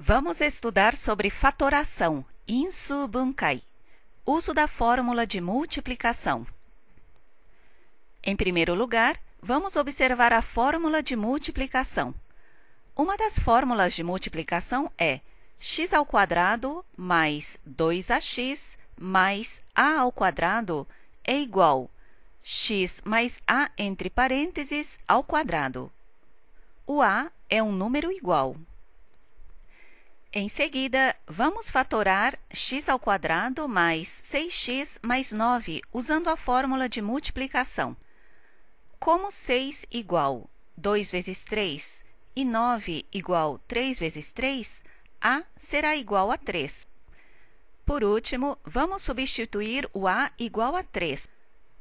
Vamos estudar sobre fatoração, bunkai, uso da fórmula de multiplicação. Em primeiro lugar, vamos observar a fórmula de multiplicação. Uma das fórmulas de multiplicação é x ao quadrado mais 2ax mais a ao quadrado é igual x mais a entre parênteses ao quadrado. O a é um número igual. Em seguida, vamos fatorar x ao quadrado mais 6x mais 9 usando a fórmula de multiplicação. Como 6 igual 2 vezes 3 e 9 igual 3 vezes 3, a será igual a 3. Por último, vamos substituir o a igual a 3.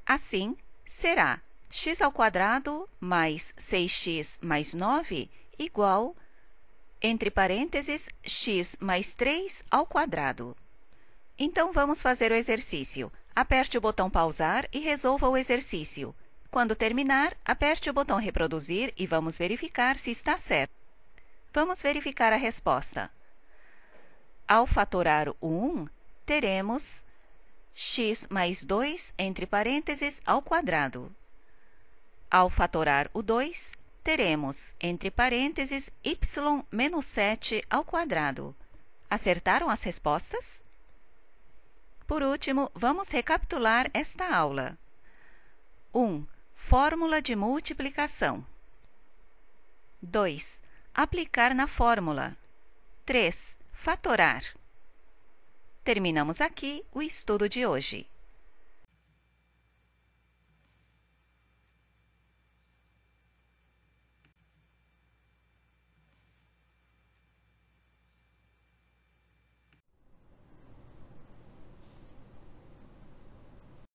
Assim, será x ao quadrado mais 6x mais 9 igual a entre parênteses, x mais 3 ao quadrado. Então, vamos fazer o exercício. Aperte o botão pausar e resolva o exercício. Quando terminar, aperte o botão reproduzir e vamos verificar se está certo. Vamos verificar a resposta. Ao fatorar o 1, teremos x mais 2 entre parênteses ao quadrado. Ao fatorar o 2, teremos, entre parênteses, y menos 7 ao quadrado. Acertaram as respostas? Por último, vamos recapitular esta aula. 1. Um, fórmula de multiplicação. 2. Aplicar na fórmula. 3. Fatorar. Terminamos aqui o estudo de hoje.